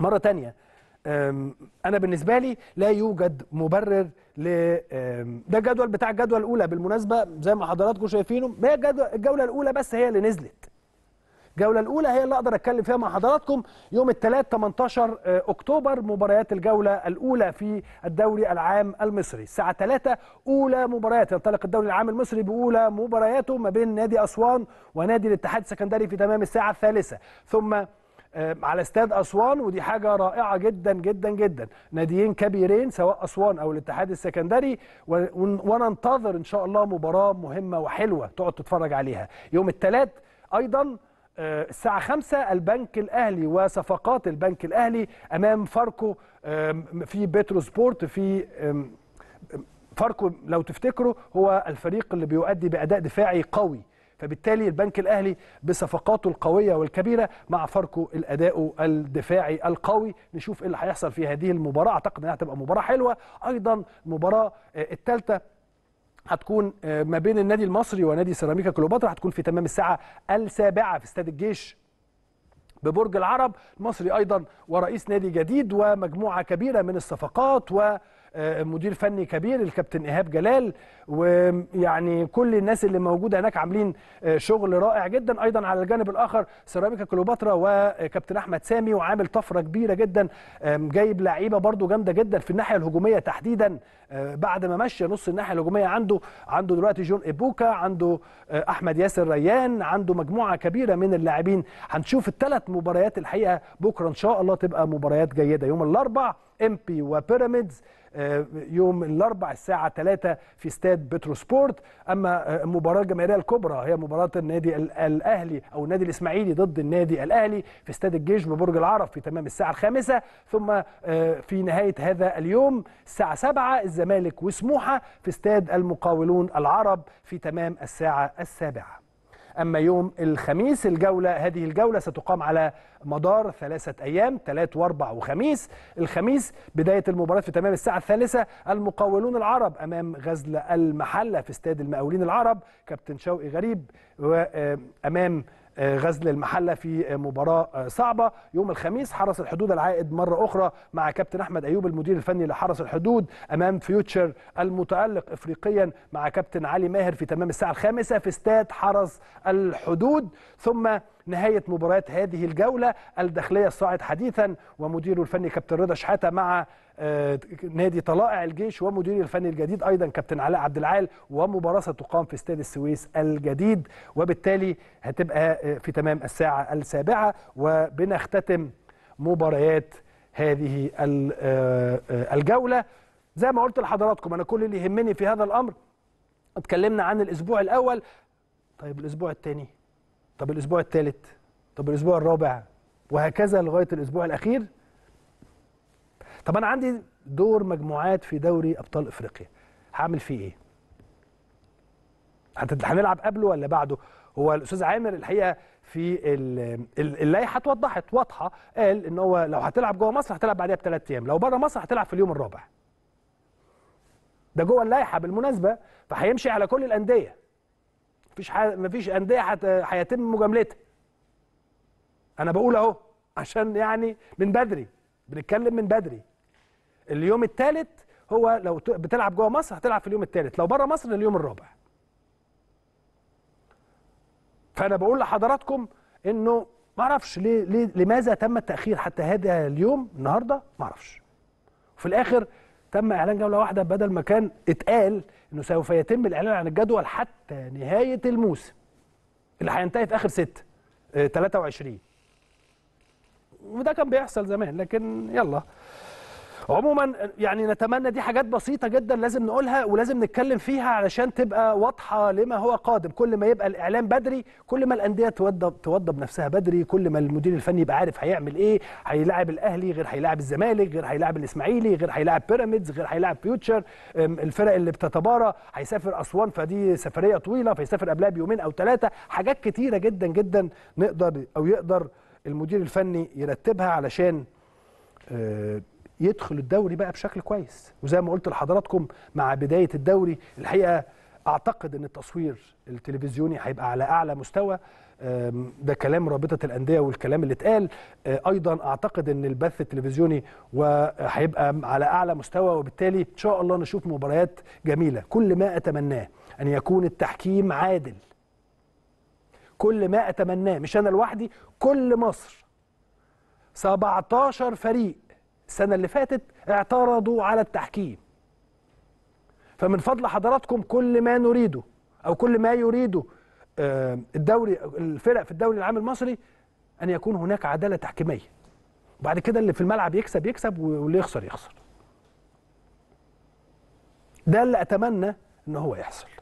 مرة تانية أنا بالنسبة لي لا يوجد مبرر ل ده الجدول بتاع الجدول الأولى بالمناسبة زي ما حضراتكم شايفينه هي الجولة الأولى بس هي اللي نزلت الجولة الأولى هي اللي أقدر أتكلم فيها مع حضراتكم يوم الثلاث 18 أه، أكتوبر مباريات الجولة الأولى في الدوري العام المصري الساعة 3 أولى مباريات ينطلق الدوري العام المصري بأولى مبارياته ما بين نادي أسوان ونادي الاتحاد السكندري في تمام الساعة الثالثة ثم آه، على استاد اسوان ودي حاجه رائعه جدا جدا جدا ناديين كبيرين سواء اسوان او الاتحاد السكندري وننتظر ان شاء الله مباراه مهمه وحلوه تقعد تتفرج عليها يوم الثلاث ايضا آه، الساعة 5 البنك الأهلي وصفقات البنك الأهلي أمام فاركو في بترو سبورت في فاركو لو تفتكروا هو الفريق اللي بيؤدي بأداء دفاعي قوي فبالتالي البنك الأهلي بصفقاته القوية والكبيرة مع فاركو الأداء الدفاعي القوي نشوف إيه اللي هيحصل في هذه المباراة أعتقد أنها هتبقى مباراة حلوة أيضا المباراة الثالثة آه، هتكون آه، ما بين النادي المصري ونادي سيراميكا كليوباترا هتكون في تمام الساعة السابعة في استاد الجيش ببرج العرب المصري أيضا ورئيس نادي جديد ومجموعة كبيرة من الصفقات و آه، مدير فني كبير الكابتن ايهاب جلال ويعني كل الناس اللي موجوده هناك عاملين آه، شغل رائع جدا ايضا على الجانب الاخر سيراميكا كليوباترا وكابتن احمد سامي وعامل طفره كبيره جدا جايب لعيبه برده جامده جدا في الناحيه الهجوميه تحديدا آه، بعد ما مشى نص الناحيه الهجوميه عنده عنده دلوقتي جون ايبوكا عنده آه، احمد ياسر ريان عنده مجموعه كبيره من اللاعبين هنشوف الثلاث مباريات الحقيقه بكره ان شاء الله تبقى مباريات جيده يوم الاربع امبي وبيراميدز آه، يوم الاربع الساعه 3 في استاد بترو سبورت اما المباراه الجماهيريه الكبرى هي مباراه النادي الاهلي او النادي الاسماعيلي ضد النادي الاهلي في استاد الجيش ببرج العرب في تمام الساعه الخامسة ثم في نهايه هذا اليوم الساعه 7 الزمالك وسموحة في استاد المقاولون العرب في تمام الساعة السابعة أما يوم الخميس الجولة هذه الجولة ستقام على مدار ثلاثة أيام ثلاث وأربع وخميس الخميس بداية المباراة في تمام الساعة الثالثة المقاولون العرب أمام غزل المحلة في استاد المقاولين العرب كابتن شوقي غريب وأمام آه، غزل المحله في مباراه صعبه يوم الخميس حرس الحدود العائد مره اخرى مع كابتن احمد ايوب المدير الفني لحرس الحدود امام فيوتشر المتالق افريقيا مع كابتن علي ماهر في تمام الساعه الخامسه في استاد حرس الحدود ثم نهاية مباراة هذه الجولة الداخلية الصاعد حديثا ومديره الفني كابتن رضا شحاتة مع آه، نادي طلائع الجيش ومدير الفني الجديد ايضا كابتن علاء عبد العال ومباراه ستقام في استاد السويس الجديد وبالتالي هتبقى آه، في تمام الساعه السابعه وبنختتم مباريات هذه آه، الجوله زي ما قلت لحضراتكم انا كل اللي يهمني في هذا الامر اتكلمنا عن الاسبوع الاول طيب الاسبوع الثاني طب الاسبوع الثالث طب الاسبوع الرابع وهكذا لغايه الاسبوع الاخير طب انا عندي دور مجموعات في دوري ابطال افريقيا هعمل فيه ايه هنلعب قبله ولا بعده هو الاستاذ عامر الحقيقه في اللائحه اتوضحت واضحه قال ان هو لو هتلعب جوه مصر هتلعب بعدها بثلاث ايام لو بره مصر هتلعب في اليوم الرابع ده جوه اللائحه بالمناسبه فهيمشي على كل الانديه مفيش ح... مفيش انديه هيتم مجاملتها انا بقول اهو عشان يعني من بدري بنتكلم من بدري اليوم الثالث هو لو بتلعب جوه مصر هتلعب في اليوم الثالث لو بره مصر اليوم الرابع فانا بقول لحضراتكم انه ما اعرفش ليه, ليه لماذا تم التاخير حتى هذا اليوم النهارده ما اعرفش وفي الاخر تم اعلان جوله واحده بدل ما كان اتقال انه سوف يتم الاعلان عن الجدول حتى نهايه الموسم اللي هينتهي في اخر 6 23 آه، وده كان بيحصل زمان لكن يلا عموما يعني نتمنى دي حاجات بسيطه جدا لازم نقولها ولازم نتكلم فيها علشان تبقى واضحه لما هو قادم كل ما يبقى الاعلام بدري كل ما الانديه توضب توضب نفسها بدري كل ما المدير الفني يبقى عارف هيعمل ايه هيلاعب الاهلي غير هيلاعب الزمالك غير هيلاعب الاسماعيلي غير هيلاعب بيراميدز غير هيلاعب فيوتشر الفرق اللي بتتبارى هيسافر اسوان فدي سفريه طويله فيسافر قبلها بيومين او ثلاثه حاجات كتيره جدا جدا نقدر او يقدر المدير الفني يرتبها علشان آه، يدخل الدوري بقى بشكل كويس وزي ما قلت لحضراتكم مع بدايه الدوري الحقيقه اعتقد ان التصوير التلفزيوني هيبقى على اعلى مستوى ده كلام رابطه الانديه والكلام اللي اتقال آه، ايضا اعتقد ان البث التلفزيوني هيبقى على اعلى مستوى وبالتالي ان شاء الله نشوف مباريات جميله كل ما اتمناه ان يكون التحكيم عادل كل ما اتمناه مش انا لوحدي كل مصر 17 فريق السنة اللي فاتت اعترضوا على التحكيم فمن فضل حضراتكم كل ما نريده أو كل ما يريده آه، الدوري الفرق في الدوري العام المصري أن يكون هناك عدالة تحكيمية وبعد كده اللي في الملعب يكسب يكسب واللي يخسر يخسر ده اللي أتمنى أن هو يحصل